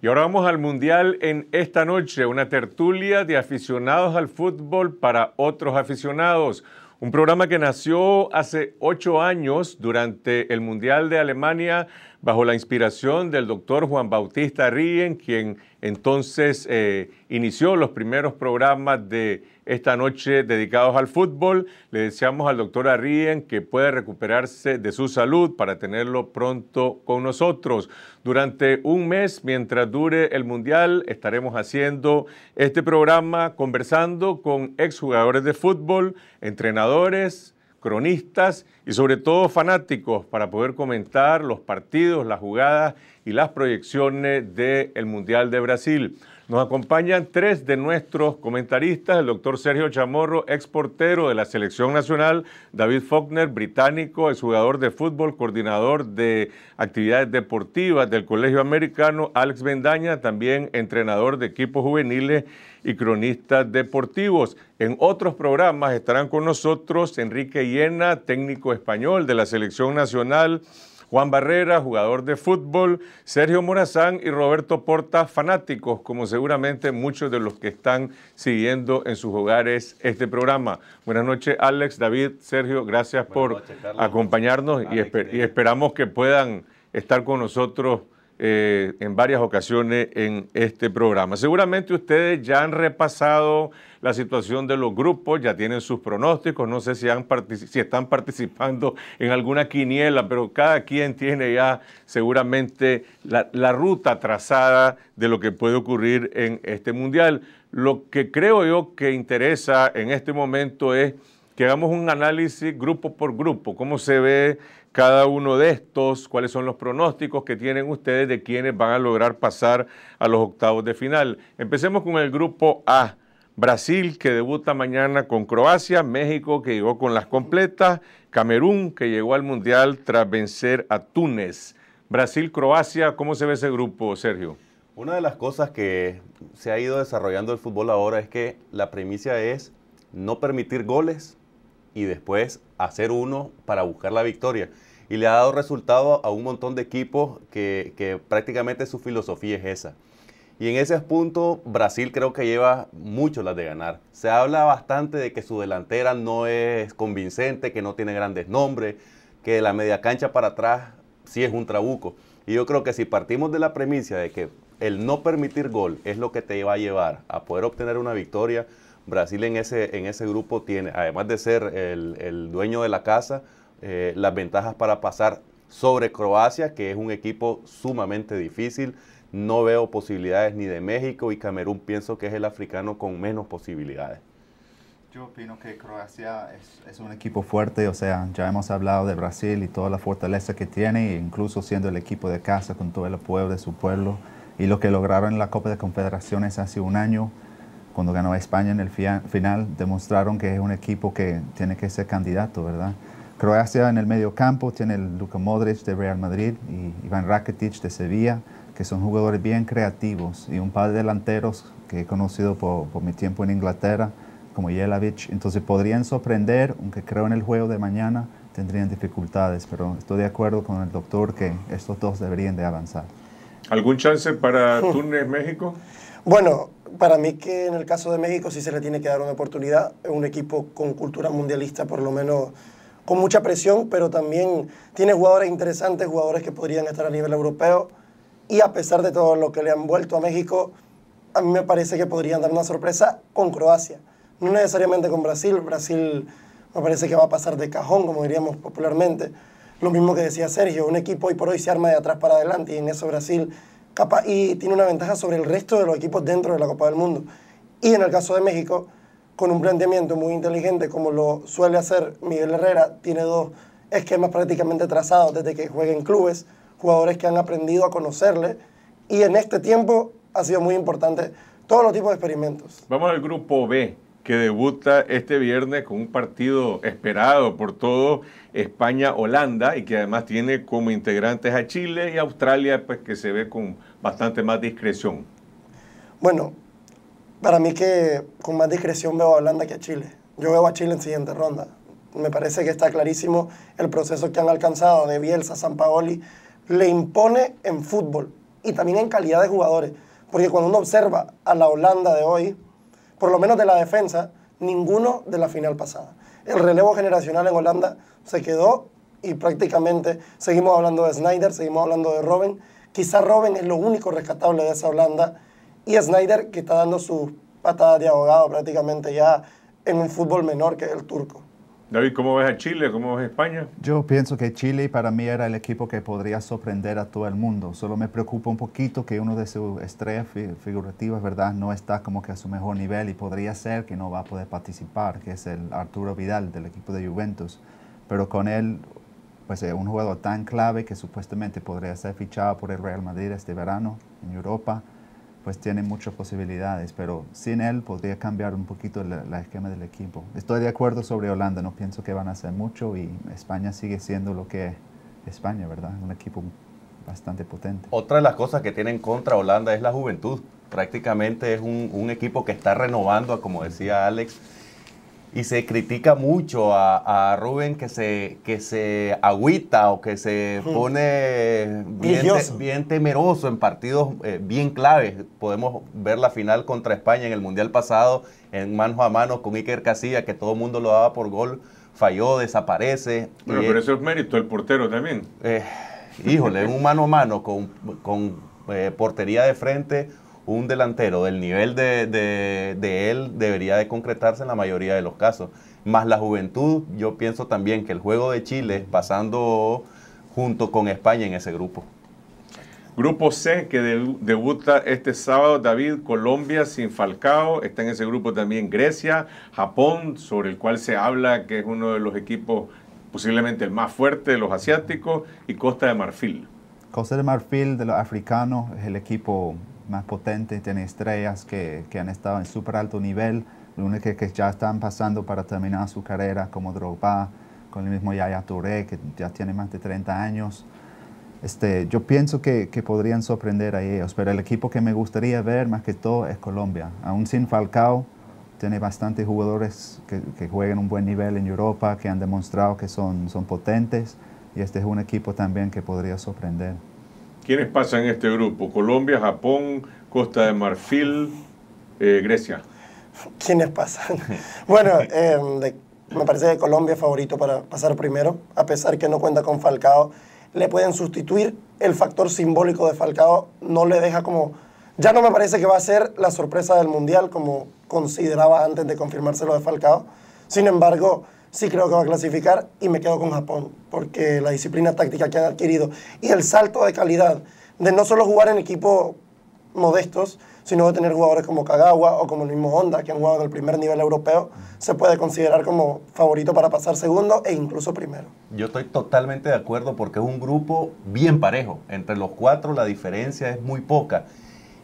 Y ahora vamos al Mundial en esta noche, una tertulia de aficionados al fútbol para otros aficionados. Un programa que nació hace ocho años durante el Mundial de Alemania bajo la inspiración del doctor Juan Bautista Rien, quien entonces eh, inició los primeros programas de esta noche dedicados al fútbol. Le deseamos al doctor Arrien que pueda recuperarse de su salud para tenerlo pronto con nosotros. Durante un mes, mientras dure el Mundial, estaremos haciendo este programa conversando con exjugadores de fútbol, entrenadores, cronistas y sobre todo fanáticos para poder comentar los partidos, las jugadas y las proyecciones del Mundial de Brasil. Nos acompañan tres de nuestros comentaristas, el doctor Sergio Chamorro, ex portero de la selección nacional, David Faulkner, británico, jugador de fútbol, coordinador de actividades deportivas del Colegio Americano, Alex Bendaña, también entrenador de equipos juveniles y cronistas deportivos. En otros programas estarán con nosotros Enrique Hiena, técnico español de la selección nacional, Juan Barrera, jugador de fútbol, Sergio Morazán y Roberto Porta, fanáticos, como seguramente muchos de los que están siguiendo en sus hogares este programa. Buenas noches, Alex, David, Sergio, gracias por acompañarnos y eh. esperamos que puedan estar con nosotros eh, en varias ocasiones en este programa. Seguramente ustedes ya han repasado la situación de los grupos, ya tienen sus pronósticos, no sé si, están participando en alguna quiniela, pero cada quien tiene ya seguramente la ruta trazada de lo que puede ocurrir en este mundial. Lo que creo yo que interesa en este momento es que hagamos un análisis grupo por grupo, cómo se ve cada uno de estos, cuáles son los pronósticos que tienen ustedes de quienes van a lograr pasar a los octavos de final. Empecemos con el grupo A. Brasil, que debuta mañana con Croacia, México, que llegó con las completas, Camerún, que llegó al Mundial tras vencer a Túnez. Brasil, Croacia, ¿cómo se ve ese grupo, Sergio? Una de las cosas que se ha ido desarrollando el fútbol ahora es que la premisa es no permitir goles y después hacer uno para buscar la victoria. Y le ha dado resultado a un montón de equipos que, prácticamente su filosofía es esa. Y en ese punto Brasil creo que lleva mucho las de ganar. Se habla bastante de que su delantera no es convincente, que no tiene grandes nombres, que la media cancha para atrás sí es un trabuco. Y yo creo que si partimos de la premisa de que el no permitir gol es lo que te va a llevar a poder obtener una victoria, Brasil en ese, en ese grupo tiene, además de ser el, dueño de la casa, eh, las ventajas para pasar sobre Croacia, que es un equipo sumamente difícil. No veo posibilidades ni de México y Camerún pienso que es el africano con menos posibilidades. Yo opino que Croacia es, un equipo fuerte, o sea, ya hemos hablado de Brasil y toda la fortaleza que tiene, e incluso siendo el equipo de casa con todo el apoyo de su pueblo y lo que lograron en la Copa de Confederaciones hace un año cuando ganó España en el final, demostraron que es un equipo que tiene que ser candidato, ¿verdad? Croacia en el medio campo tiene el Luka Modric de Real Madrid y Ivan Rakitic de Sevilla, que son jugadores bien creativos y un par de delanteros que he conocido por, mi tiempo en Inglaterra, como Jelavic. Entonces podrían sorprender, aunque creo en el juego de mañana tendrían dificultades, pero estoy de acuerdo con el doctor que estos dos deberían de avanzar. ¿Algún chance para Túnez, México? Bueno, para mí que en el caso de México sí se le tiene que dar una oportunidad, un equipo con cultura mundialista por lo menos con mucha presión, pero también tiene jugadores interesantes, jugadores que podrían estar a nivel europeo y a pesar de todo lo que le han vuelto a México, a mí me parece que podrían dar una sorpresa con Croacia, no necesariamente con Brasil, Brasil me parece que va a pasar de cajón, como diríamos popularmente. Lo mismo que decía Sergio, un equipo hoy por hoy se arma de atrás para adelante y en eso Brasil y tiene una ventaja sobre el resto de los equipos dentro de la Copa del Mundo. Y en el caso de México, con un planteamiento muy inteligente como lo suele hacer Miguel Herrera, tiene dos esquemas prácticamente trazados desde que juega clubes, jugadores que han aprendido a conocerle y en este tiempo ha sido muy importante todos los tipos de experimentos. Vamos al grupo B que debuta este viernes con un partido esperado por todo España-Holanda y que además tiene como integrantes a Chile y Australia, pues que se ve con bastante más discreción? Bueno, para mí que con más discreción veo a Holanda que a Chile. Yo veo a Chile en siguiente ronda. Me parece que está clarísimo el proceso que han alcanzado de Bielsa, San Paoli. Le impone en fútbol y también en calidad de jugadores. Porque cuando uno observa a la Holanda de hoy, por lo menos de la defensa, ninguno de la final pasada. El relevo generacional en Holanda se quedó y prácticamente seguimos hablando de Snyder, seguimos hablando de Robben... Quizá Robin es lo único rescatable de esa Holanda. Y Snyder, que está dando su patada de abogado prácticamente ya en un fútbol menor que el turco. David, ¿cómo ves a Chile? ¿Cómo ves a España? Yo pienso que Chile para mí era el equipo que podría sorprender a todo el mundo. Solo me preocupa un poquito que uno de sus estrellas figurativas, ¿verdad?, no está como que a su mejor nivel y podría ser que no va a poder participar, que es el Arturo Vidal del equipo de Juventus. Pero con él pues eh, un jugador tan clave que supuestamente podría ser fichado por el Real Madrid este verano en Europa, pues tiene muchas posibilidades, pero sin él podría cambiar un poquito el esquema del equipo. Estoy de acuerdo sobre Holanda, no pienso que van a hacer mucho y España sigue siendo lo que es España, ¿verdad? Un equipo bastante potente. Otra de las cosas que tienen contra Holanda es la juventud. Prácticamente es un equipo que está renovando, como decía Alex, y se critica mucho a, Rubén que se, que se agüita o que se hmm. pone bien, temeroso en partidos eh, bien claves. Podemos ver la final contra España en el Mundial pasado, en mano a mano con Iker Casilla, que todo el mundo lo daba por gol, falló, desaparece. pero eso es mérito del portero también. Eh, híjole, en un mano a mano con, eh, portería de frente un delantero del nivel de, él debería de concretarse en la mayoría de los casos. Más la juventud, yo pienso también que el juego de Chile pasando junto con España en ese grupo. Grupo C que debuta este sábado, David, Colombia sin Falcao, está en ese grupo también Grecia, Japón, sobre el cual se habla que es uno de los equipos posiblemente el más fuerte de los asiáticos, y Costa de Marfil. Costa de Marfil de los africanos es el equipo más potente, tiene estrellas que, que han estado en súper alto nivel, lo único que, ya están pasando para terminar su carrera como Drogba, con el mismo Yaya Touré, que ya tiene más de 30 años. Este, yo pienso que, que, podrían sorprender a ellos, pero el equipo que me gustaría ver más que todo es Colombia. Aún sin Falcao, tiene bastantes jugadores que, que juegan un buen nivel en Europa, que han demostrado que son, son potentes, y este es un equipo también que podría sorprender. ¿Quiénes pasan en este grupo? Colombia, Japón, Costa de Marfil, eh, Grecia. ¿Quiénes pasan? Bueno, em, me parece que Colombia es favorito para pasar primero, a pesar que no cuenta con Falcao. Le pueden sustituir. El factor simbólico de Falcao no le deja como... Ya no me parece que va a ser la sorpresa del Mundial como consideraba antes de confirmárselo de Falcao. Sin embargo, sí creo que va a clasificar y me quedo con Japón, porque la disciplina táctica que han adquirido y el salto de calidad de no solo jugar en equipos modestos, sino de tener jugadores como Kagawa o como el mismo Honda, que han jugado en el primer nivel europeo, se puede considerar como favorito para pasar segundo e incluso primero. Yo estoy totalmente de acuerdo porque es un grupo bien parejo. Entre los cuatro la diferencia es muy poca.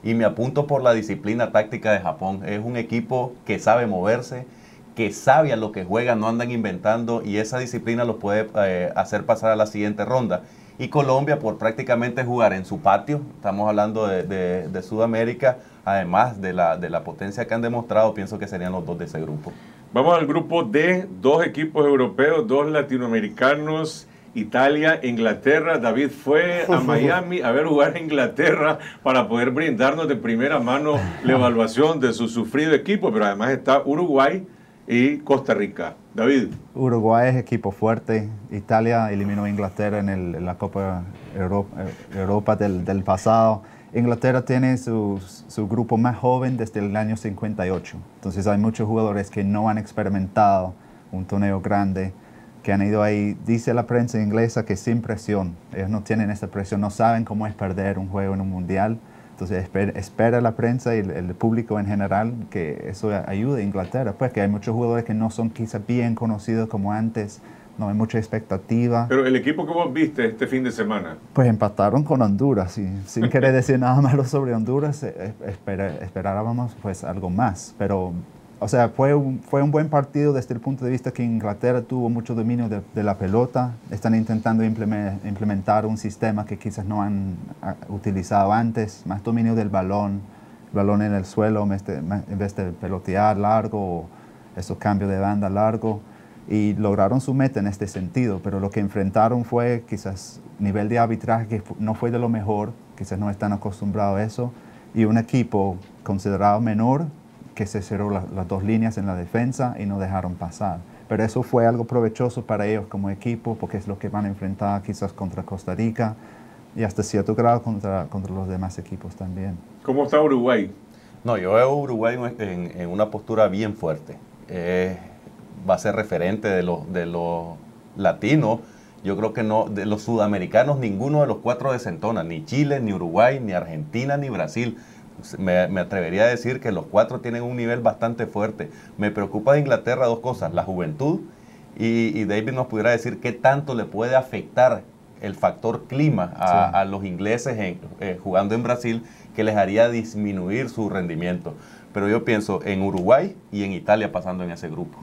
Y me apunto por la disciplina táctica de Japón. Es un equipo que sabe moverse, que sabían lo que juegan, no andan inventando y esa disciplina los puede eh, hacer pasar a la siguiente ronda. Y Colombia por prácticamente jugar en su patio, estamos hablando de, Sudamérica, además de la, de la potencia que han demostrado, pienso que serían los dos de ese grupo. Vamos al grupo D, dos equipos europeos, dos latinoamericanos. Italia, Inglaterra. David fue a Miami a ver jugar a Inglaterra para poder brindarnos de primera mano la evaluación de su sufrido equipo, pero además está Uruguay, y Costa Rica. David. Uruguay es equipo fuerte. Italia eliminó a Inglaterra en, la Copa eh, Europa, del, del, pasado. Inglaterra tiene su, su, grupo más joven desde el año 58. Entonces hay muchos jugadores que no han experimentado un torneo grande, que han ido ahí. Dice la prensa inglesa que sin presión. Ellos no tienen esa presión, no saben cómo es perder un juego en un mundial entonces espera, la prensa y el, público en general que eso ayude a Inglaterra, pues que hay muchos jugadores que no son quizás bien conocidos como antes, no hay mucha expectativa. Pero el equipo que vos viste este fin de semana. Pues empataron con Honduras y sin querer decir nada malo sobre Honduras, eh, esperábamos pues algo más, pero o sea, fue un, fue un buen partido desde el punto de vista que Inglaterra tuvo mucho dominio de, la pelota. Están intentando implementar un sistema que quizás no han ah, utilizado antes, más dominio del balón, el balón en el suelo en vez de pelotear largo esos cambios de banda largo. Y lograron su meta en este sentido, pero lo que enfrentaron fue quizás nivel de arbitraje que no fue de lo mejor, quizás no están acostumbrados a eso, y un equipo considerado menor que se cerró las dos líneas en la defensa y no dejaron pasar. Pero eso fue algo provechoso para ellos como equipo, porque es lo que van a enfrentar quizás contra Costa Rica y hasta cierto grado contra, contra los demás equipos también. ¿Cómo está Uruguay? No, yo veo a Uruguay en, una postura bien fuerte. Eh, va a ser referente de los, de los latinos. Yo creo que no, de los sudamericanos, ninguno de los cuatro desentona, ni Chile, ni Uruguay, ni Argentina, ni Brasil me, atrevería a decir que los cuatro tienen un nivel bastante fuerte. Me preocupa de Inglaterra dos cosas, la juventud y, David nos pudiera decir qué tanto le puede afectar el factor clima a, los ingleses eh, jugando en Brasil que les haría disminuir su rendimiento. Pero yo pienso en Uruguay y en Italia pasando en ese grupo.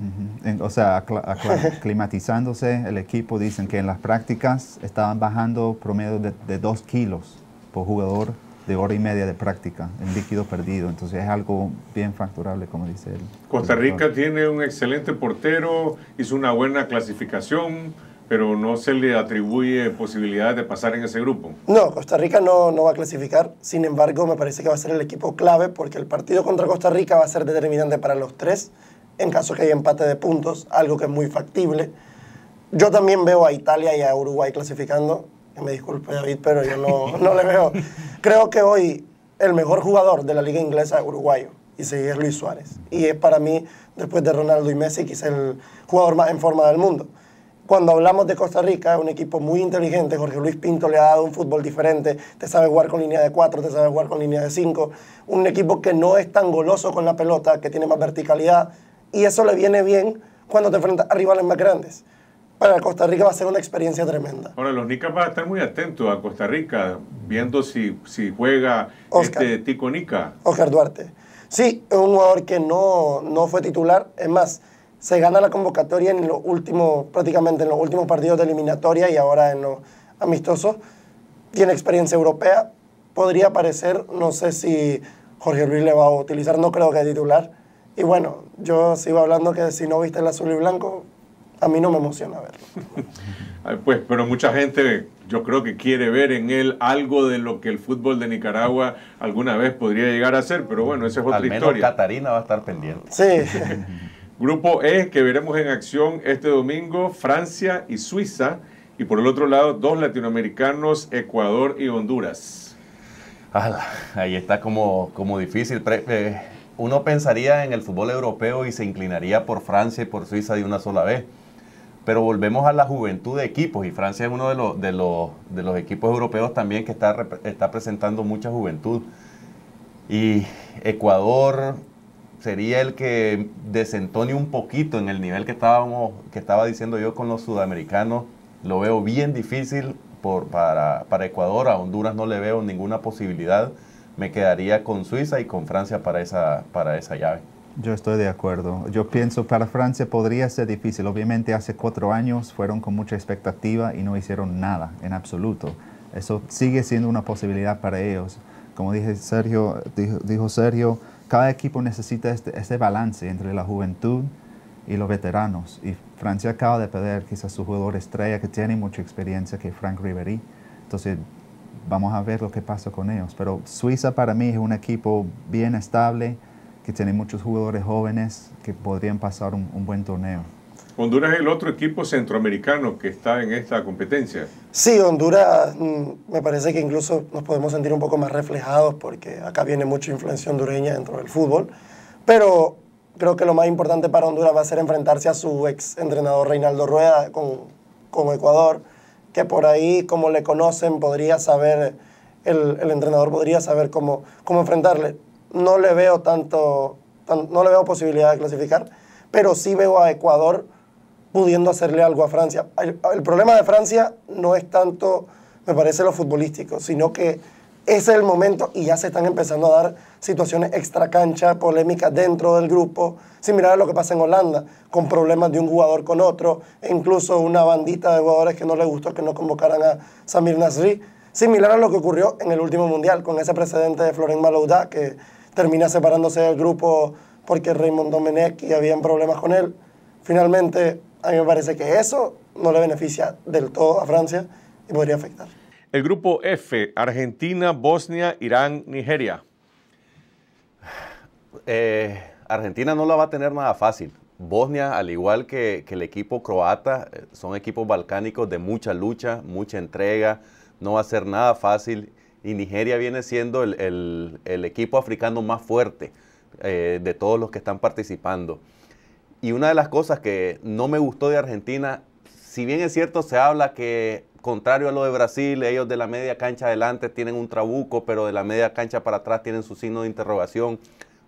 O sea, aclimatizándose el equipo, dicen que en las prácticas estaban bajando promedio de, de kilos por jugador de hora y media de práctica en líquido perdido. Entonces es algo bien facturable, como dice él. Costa Rica tiene un excelente portero, hizo una buena clasificación, pero no se le atribuye posibilidades de pasar en ese grupo. No, Costa Rica no, no va a clasificar. Sin embargo, me parece que va a ser el equipo clave porque el partido contra Costa Rica va a ser determinante para los tres en caso que haya empate de puntos, algo que es muy factible. Yo también veo a Italia y a Uruguay clasificando me disculpe David, pero yo no, no le veo. Creo que hoy el mejor jugador de la liga inglesa es uruguayo y sigue es Luis Suárez. Y es para mí, después de Ronaldo y Messi, quizá el jugador más en forma del mundo. Cuando hablamos de Costa Rica, es un equipo muy inteligente. Jorge Luis Pinto le ha dado un fútbol diferente. Te sabe jugar con línea de cuatro, te sabe jugar con línea de cinco. Un equipo que no es tan goloso con la pelota, que tiene más verticalidad. Y eso le viene bien cuando te enfrentas a rivales más grandes para Costa Rica va a ser una experiencia tremenda. Ahora, los Nicas van a estar muy atentos a Costa Rica, viendo si, juega este Tico Nica. Oscar Duarte. Sí, es un jugador que no, no fue titular. Es más, se gana la convocatoria en los últimos, prácticamente en los últimos partidos de eliminatoria y ahora en los amistosos. Tiene experiencia europea. Podría parecer, no sé si Jorge Luis le va a utilizar, no creo que es titular. Y bueno, yo sigo hablando que si no viste el azul y blanco, a mí no me emociona verlo. pues, pero mucha gente yo creo que quiere ver en él algo de lo que el fútbol de Nicaragua alguna vez podría llegar a ser, pero bueno, esa es otra Al menos Catarina va a estar pendiente. Sí. Grupo E, que veremos en acción este domingo, Francia y Suiza, y por el otro lado, dos latinoamericanos, Ecuador y Honduras. ahí está como, como difícil. Eh, uno pensaría en el fútbol europeo y se inclinaría por Francia y por Suiza de una sola vez pero volvemos a la juventud de equipos y Francia es uno de los, de los, de los equipos europeos también que está, está presentando mucha juventud. Y Ecuador sería el que desentone un poquito en el nivel que, estábamos, que estaba diciendo yo con los sudamericanos. Lo veo bien difícil por, para, para Ecuador, a Honduras no le veo ninguna posibilidad. Me quedaría con Suiza y con Francia para esa, para esa llave. Yo estoy de acuerdo. Yo pienso para Francia podría ser difícil. Obviamente hace cuatro años fueron con mucha expectativa y no hicieron nada en absoluto. Eso sigue siendo una posibilidad para ellos. Como dije Sergio, dijo, Sergio, cada equipo necesita este, balance entre la juventud y los veteranos. Y Francia acaba de perder quizás su jugador estrella que tiene mucha experiencia, que es Frank Ribery. Entonces vamos a ver lo que pasa con ellos. Pero Suiza para mí es un equipo bien estable que tiene muchos jugadores jóvenes que podrían pasar un, buen torneo. Honduras es el otro equipo centroamericano que está en esta competencia. Sí, Honduras mm, me parece que incluso nos podemos sentir un poco más reflejados porque acá viene mucha influencia hondureña dentro del fútbol, pero creo que lo más importante para Honduras va a ser enfrentarse a su ex entrenador Reinaldo Rueda con, Ecuador, que por ahí como le conocen podría saber, el, entrenador podría saber cómo, cómo enfrentarle no le veo tanto, no le veo posibilidad de clasificar, pero sí veo a Ecuador pudiendo hacerle algo a Francia. El, problema de Francia no es tanto, me parece, lo futbolístico, sino que es el momento y ya se están empezando a dar situaciones extra cancha, polémicas dentro del grupo, similar a lo que pasa en Holanda, con problemas de un jugador con otro, e incluso una bandita de jugadores que no le gustó que no convocaran a Samir Nasri, similar a lo que ocurrió en el último mundial, con ese precedente de Florent Malouda, que termina separándose del grupo porque Raymond Domenech habían problemas con él. Finalmente, a mí me parece que eso no le beneficia del todo a Francia y podría afectar. El grupo F, Argentina, Bosnia, Irán, Nigeria. Eh, Argentina no la va a tener nada fácil. Bosnia, al igual que, el equipo croata, eh, son equipos balcánicos de mucha lucha, mucha entrega. No va a ser nada fácil y Nigeria viene siendo el, equipo africano más fuerte eh, de todos los que están participando. Y una de las cosas que no me gustó de Argentina, si bien es cierto, se habla que contrario a lo de Brasil, ellos de la media cancha adelante tienen un trabuco, pero de la media cancha para atrás tienen su signo de interrogación.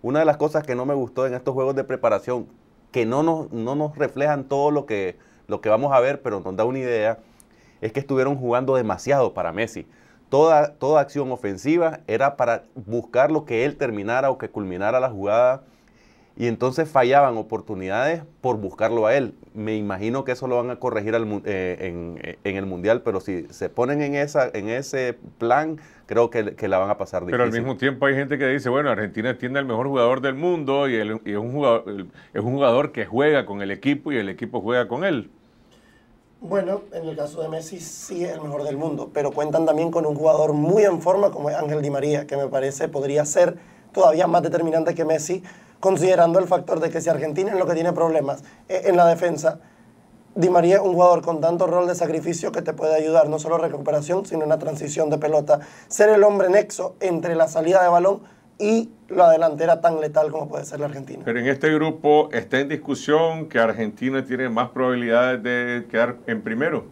Una de las cosas que no me gustó en estos juegos de preparación, que no nos, no nos reflejan todo lo que, lo que vamos a ver, pero nos da una idea, es que estuvieron jugando demasiado para Messi. Toda, toda acción ofensiva era para buscar lo que él terminara o que culminara la jugada y entonces fallaban oportunidades por buscarlo a él. Me imagino que eso lo van a corregir eh, eh, en, el Mundial, pero si se ponen en, esa, en ese plan, creo que, la van a pasar difícil. Pero al mismo tiempo hay gente que dice, bueno, Argentina tiene el mejor jugador del mundo y, es, un jugador, es un jugador que juega con el equipo y el equipo juega con él. Bueno, en el caso de Messi sí es el mejor del mundo, pero cuentan también con un jugador muy en forma como es Ángel Di María, que me parece podría ser todavía más determinante que Messi, considerando el factor de que si Argentina es lo que tiene problemas eh, en la defensa, Di María es un jugador con tanto rol de sacrificio que te puede ayudar no solo recuperación, sino en la transición de pelota, ser el hombre nexo entre la salida de balón y la delantera tan letal como puede ser la Argentina. Pero en este grupo está en discusión que Argentina tiene más probabilidades de quedar en primero.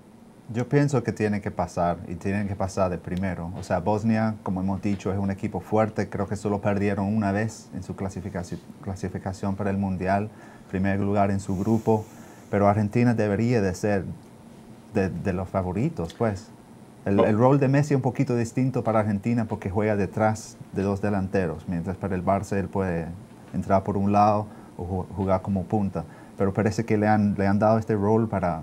Yo pienso que tiene que pasar y tienen que pasar de primero. O sea, Bosnia, como hemos dicho, es un equipo fuerte. Creo que solo perdieron una vez en su clasificación, clasificación para el Mundial, primer lugar en su grupo. Pero Argentina debería de ser de, de los favoritos, pues. Oh. El, rol de Messi es un poquito distinto para Argentina porque juega detrás de dos delanteros, mientras para el Barça él puede entrar por un lado o jugar como punta. Pero parece que le han, le han dado este rol para,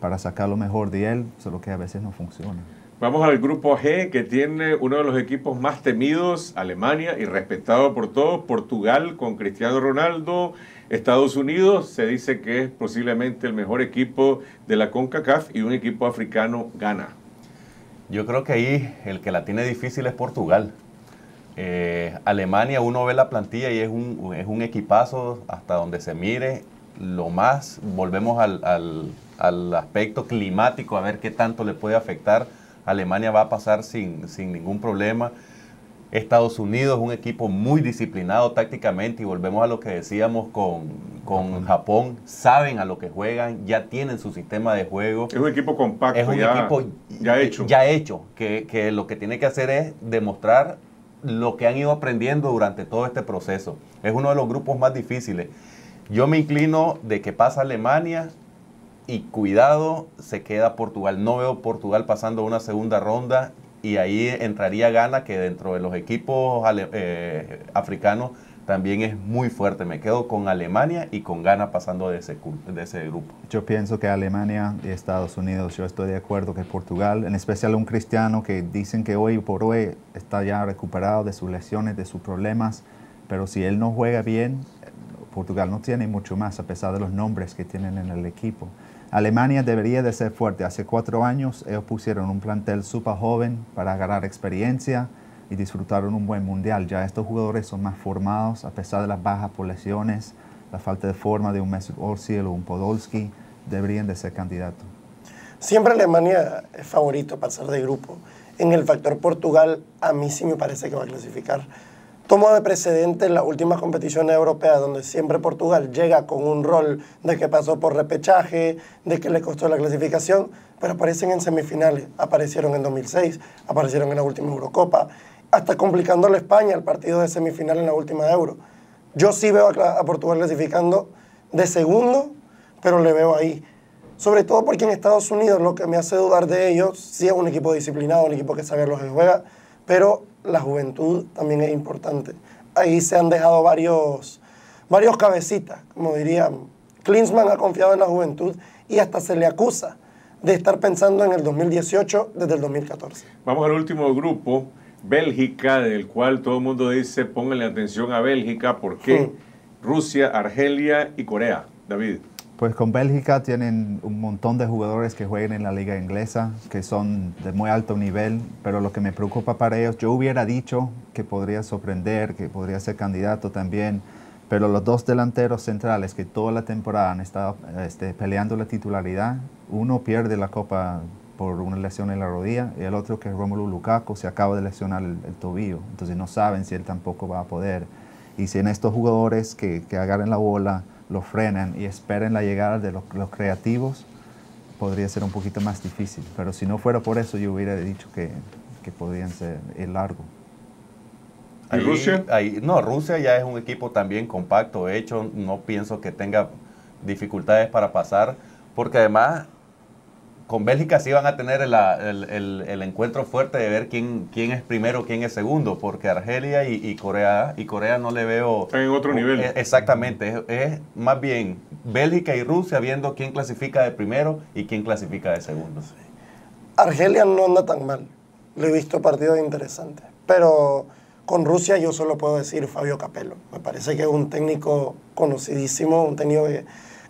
para sacar lo mejor de él, solo que a veces no funciona. Vamos al grupo G, que tiene uno de los equipos más temidos, Alemania, y respetado por todos, Portugal con Cristiano Ronaldo, Estados Unidos, se dice que es posiblemente el mejor equipo de la CONCACAF y un equipo africano gana. Yo creo que ahí el que la tiene difícil es Portugal. Eh, Alemania, uno ve la plantilla y es un, es un equipazo hasta donde se mire. Lo más, volvemos al, al, al aspecto climático, a ver qué tanto le puede afectar. Alemania va a pasar sin, sin ningún problema. Estados Unidos, es un equipo muy disciplinado tácticamente y volvemos a lo que decíamos con, Japón. saben a lo que juegan, ya tienen su sistema de juego. Es un equipo compacto. Es un ya, equipo ya eh, hecho. Ya hecho, que, que lo que tiene que hacer es demostrar lo que han ido aprendiendo durante todo este proceso. Es uno de los grupos más difíciles. Yo me inclino de que pasa Alemania y cuidado, se queda Portugal. No veo Portugal pasando una segunda ronda y ahí entraría Ghana, que dentro de los equipos eh, africanos también es muy fuerte. Me quedo con Alemania y con Ghana pasando de ese, de ese grupo. Yo pienso que Alemania y Estados Unidos, yo estoy de acuerdo que Portugal, en especial un cristiano que dicen que hoy por hoy está ya recuperado de sus lesiones, de sus problemas, pero si él no juega bien, Portugal no tiene mucho más, a pesar de los nombres que tienen en el equipo. Alemania debería de ser fuerte. Hace cuatro años ellos pusieron un plantel súper joven para ganar experiencia y disfrutaron un buen mundial. Ya estos jugadores son más formados a pesar de las bajas por la falta de forma de un Mesut Özil o un Podolski, deberían de ser candidatos. Siempre Alemania es favorito pasar de grupo. En el factor Portugal, a mí sí me parece que va a clasificar tomo de precedente las últimas competiciones europeas, donde siempre Portugal llega con un rol de que pasó por repechaje, de que le costó la clasificación, pero aparecen en semifinales, aparecieron en 2006, aparecieron en la última Eurocopa, hasta complicando a España el partido de semifinal en la última Euro. Yo sí veo a, Portugal clasificando de segundo, pero le veo ahí. Sobre todo porque en Estados Unidos lo que me hace dudar de ellos, sí es un equipo disciplinado, un equipo que sabe lo que juega, pero la juventud también es importante. Ahí se han dejado varios, varios cabecitas, como dirían. Klinsmann ha confiado en la juventud y hasta se le acusa de estar pensando en el 2018 desde el 2014. Vamos al último grupo, Bélgica, del cual todo el mundo dice pónganle atención a Bélgica, ¿por qué? Hmm. Rusia, Argelia y Corea. David. Pues con Bélgica tienen un montón de jugadores que juegan en la liga inglesa, que son de muy alto nivel, pero lo que me preocupa para ellos, yo hubiera dicho que podría sorprender, que podría ser candidato también, pero los dos delanteros centrales que toda la temporada han estado este, peleando la titularidad, uno pierde la copa por una lesión en la rodilla y el otro que es Romelu Lukaku se acaba de lesionar el, tobillo, entonces no saben si él tampoco va a poder. Y si en estos jugadores que, que agarren la bola, lo frenan y esperen la llegada de los, creativos, podría ser un poquito más difícil. Pero si no fuera por eso, yo hubiera dicho que, que podrían ser el largo. Rusia? no, Rusia ya es un equipo también compacto, hecho, no pienso que tenga dificultades para pasar, porque además con Bélgica sí van a tener el, encuentro fuerte de ver quién, quién es primero, quién es segundo, porque Argelia y, Corea y Corea no le veo... en otro nivel. E, exactamente, es, más bien Bélgica y Rusia viendo quién clasifica de primero y quién clasifica de segundo. Argelia no anda tan mal, le he visto partidos interesantes, pero con Rusia yo solo puedo decir Fabio Capello, me parece que es un técnico conocidísimo, un técnico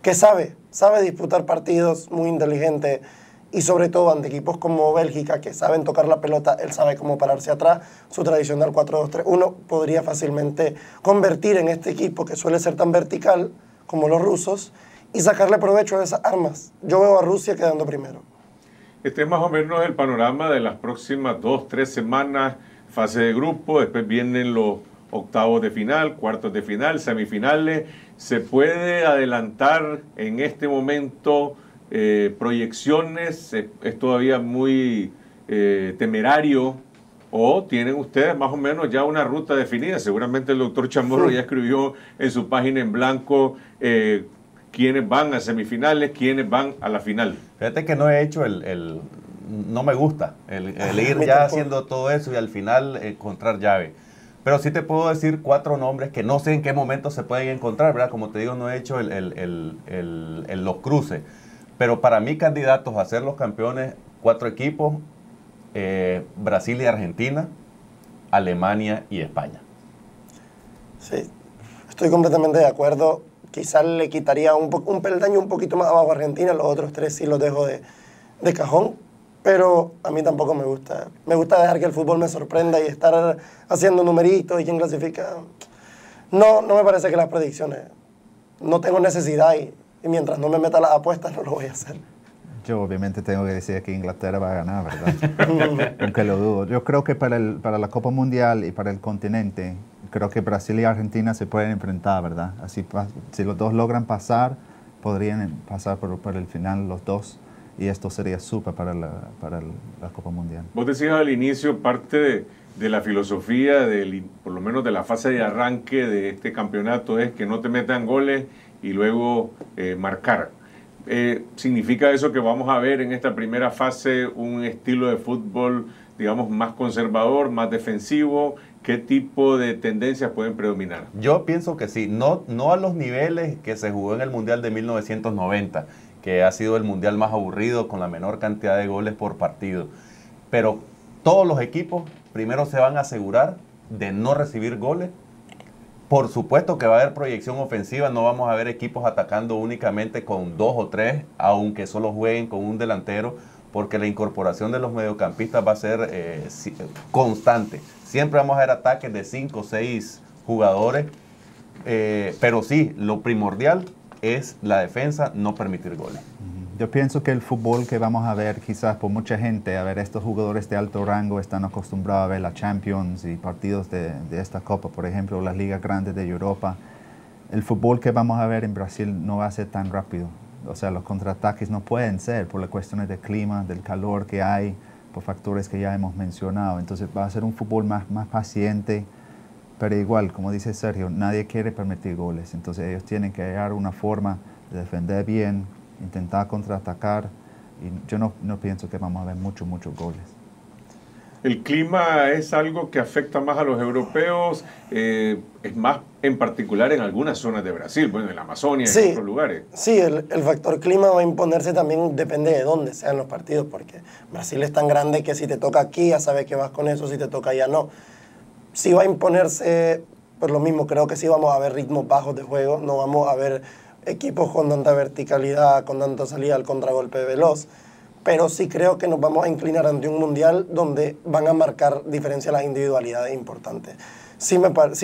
que sabe, sabe disputar partidos, muy inteligente y sobre todo ante equipos como Bélgica, que saben tocar la pelota, él sabe cómo pararse atrás, su tradicional 4-2-3-1 podría fácilmente convertir en este equipo que suele ser tan vertical como los rusos y sacarle provecho de esas armas. Yo veo a Rusia quedando primero. Este es más o menos el panorama de las próximas dos, tres semanas, fase de grupo, después vienen los octavos de final, cuartos de final, semifinales. ¿Se puede adelantar en este momento eh, proyecciones? ¿Es, todavía muy eh, temerario? ¿O tienen ustedes más o menos ya una ruta definida? Seguramente el doctor Chamorro ya escribió en su página en blanco eh, quiénes van a semifinales, quiénes van a la final. Fíjate que no he hecho el, no me gusta el ah, ir ya haciendo todo eso y al final encontrar llave. Pero sí te puedo decir cuatro nombres que no sé en qué momento se pueden encontrar, ¿verdad? Como te digo, no he hecho el, el, los cruces. Pero para mí, candidatos a ser los campeones, cuatro equipos, eh, Brasil y Argentina, Alemania y España. Sí, estoy completamente de acuerdo. Quizás le quitaría un, un peldaño un poquito más abajo a Argentina, los otros tres sí los dejo de, de cajón, pero a mí tampoco me gusta. Me gusta dejar que el fútbol me sorprenda y estar haciendo numeritos y quién clasifica. No, no me parece que las predicciones. No tengo necesidad y, mientras no me meta las apuestas no lo voy a hacer. Yo obviamente tengo que decir que Inglaterra va a ganar, ¿verdad? Aunque lo dudo. Yo creo que para, para la Copa Mundial y para el continente, creo que Brasil y Argentina se pueden enfrentar, ¿verdad? Así, si los dos logran pasar, podrían pasar por el final los dos y esto sería súper para, la, para la Copa Mundial. Vos decías al inicio, parte de, la filosofía, del, por lo menos de la fase de arranque de este campeonato, es que no te metan goles y luego eh, marcar. Eh, ¿Significa eso que vamos a ver en esta primera fase un estilo de fútbol, digamos, más conservador, más defensivo? ¿Qué tipo de tendencias pueden predominar? Yo pienso que sí, no, no a los niveles que se jugó en el Mundial de 1990 que ha sido el mundial más aburrido con la menor cantidad de goles por partido. Pero todos los equipos primero se van a asegurar de no recibir goles. Por supuesto que va a haber proyección ofensiva, no vamos a ver equipos atacando únicamente con dos o tres, aunque solo jueguen con un delantero, porque la incorporación de los mediocampistas va a ser eh, constante. Siempre vamos a ver ataques de cinco o seis jugadores, eh, pero sí, lo primordial es la defensa no permitir goles. Yo pienso que el fútbol que vamos a ver quizás por mucha gente, a ver, estos jugadores de alto rango están acostumbrados a ver la Champions y partidos de, esta Copa, por ejemplo, las ligas grandes de Europa. El fútbol que vamos a ver en Brasil no va a ser tan rápido. O sea, los contraataques no pueden ser por las cuestiones del clima, del calor que hay, por factores que ya hemos mencionado. Entonces va a ser un fútbol más, más paciente, pero igual, como dice Sergio, nadie quiere permitir goles, entonces ellos tienen que hallar una forma de defender bien, intentar contraatacar, y yo no, no pienso que vamos a ver muchos, muchos goles. ¿El clima es algo que afecta más a los europeos? Eh, es más en particular en algunas zonas de Brasil, bueno, en la Amazonia, y en otros lugares. Sí, el, el, factor clima va a imponerse también, depende de dónde sean los partidos, porque Brasil es tan grande que si te toca aquí ya sabes que vas con eso, si te toca allá no. Si va a imponerse, por pues, lo mismo, creo que sí vamos a ver ritmos bajos de juego, no vamos a ver equipos con tanta verticalidad, con tanta salida al contragolpe veloz, pero sí creo que nos vamos a inclinar ante un mundial donde van a marcar diferencia las individualidades importantes. Sí,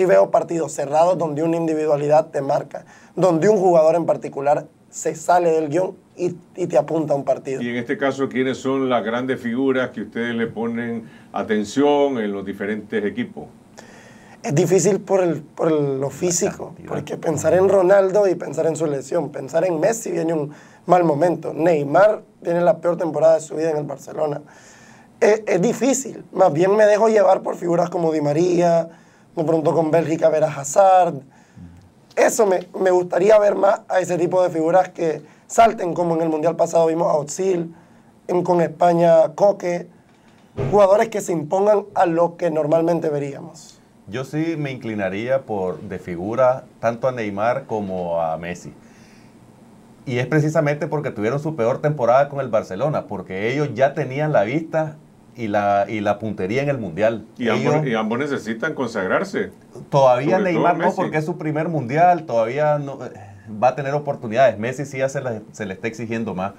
veo partidos cerrados donde una individualidad te marca, donde un jugador en particular se sale del guión y, y, te apunta a un partido. Y en este caso, ¿quiénes son las grandes figuras que ustedes le ponen atención en los diferentes equipos? es difícil por, el, por lo físico, porque pensar en Ronaldo y pensar en su lesión, pensar en Messi viene un mal momento, Neymar tiene la peor temporada de su vida en el Barcelona. Eh, es, difícil, más bien me dejo llevar por figuras como Di María, de pronto con Bélgica ver a Hazard. Eso me, gustaría ver más a ese tipo de figuras que salten, como en el Mundial pasado vimos a Otsil, con España Coque, jugadores que se impongan a lo que normalmente veríamos. Yo sí me inclinaría por de figura tanto a Neymar como a Messi. Y es precisamente porque tuvieron su peor temporada con el Barcelona, porque ellos ya tenían la vista y la, y la puntería en el Mundial. Y, ambos, y ambos, necesitan consagrarse. Todavía Neymar no, porque es su primer Mundial, todavía no, eh, va a tener oportunidades. Messi sí ya se le está exigiendo más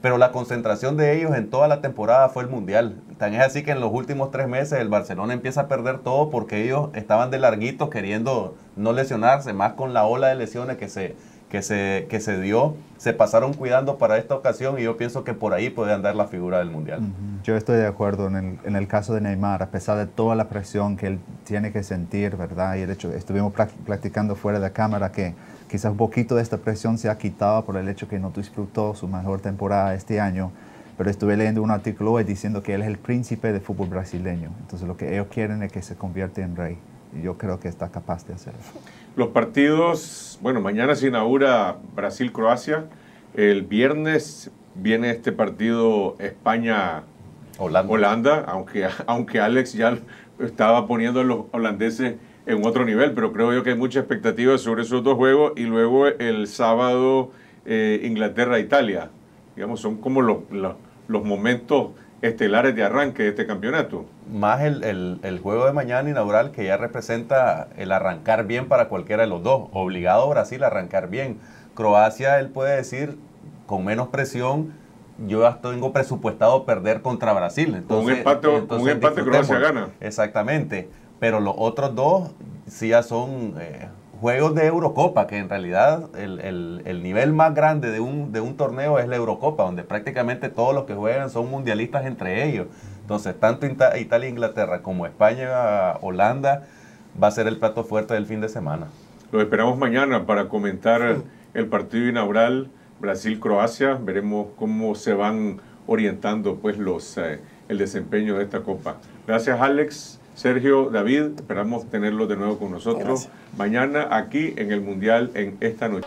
pero la concentración de ellos en toda la temporada fue el Mundial. Tan es así que en los últimos tres meses el Barcelona empieza a perder todo porque ellos estaban de larguitos queriendo no lesionarse, más con la ola de lesiones que se, que se, dio, se pasaron cuidando para esta ocasión y yo pienso que por ahí puede andar la figura del Mundial. Yo estoy de acuerdo en el, caso de Neymar, a pesar de toda la presión que él tiene que sentir, ¿verdad? Y el hecho, estuvimos platicando fuera de cámara que quizás un poquito de esta presión se ha quitado por el hecho que no disfrutó su mejor temporada este año pero estuve leyendo un artículo hoy diciendo que él es el príncipe del fútbol brasileño. Entonces lo que ellos quieren es que se convierta en rey yo creo que está capaz de hacer eso. Los partidos, bueno, mañana se inaugura Brasil-Croacia, el viernes viene este partido España-Holanda, aunque, aunque Alex ya estaba poniendo a los holandeses en otro nivel, pero creo yo que hay mucha expectativa sobre esos dos juegos y luego el sábado eh, Inglaterra-Italia. Digamos, son como los momentos estelares de arranque de este campeonato más el, juego de mañana inaugural que ya representa el arrancar bien para cualquiera de los dos. Obligado Brasil a arrancar bien. Croacia, él puede decir, con menos presión, yo tengo presupuestado perder contra Brasil. Entonces, un empate, Croacia gana. Exactamente. Pero los otros dos sí ya son eh, juegos de Eurocopa, que en realidad el, nivel más grande de un, de un torneo es la Eurocopa, donde prácticamente todos los que juegan son mundialistas entre ellos. Entonces, tanto Italia e Inglaterra como España, Holanda, va a ser el plato fuerte del fin de semana. Lo esperamos mañana para comentar el partido inaugural Brasil-Croacia. Veremos cómo se van orientando pues los eh, el desempeño de esta copa. Gracias Alex, Sergio, David, esperamos tenerlos de nuevo con nosotros mañana aquí en el Mundial en esta noche.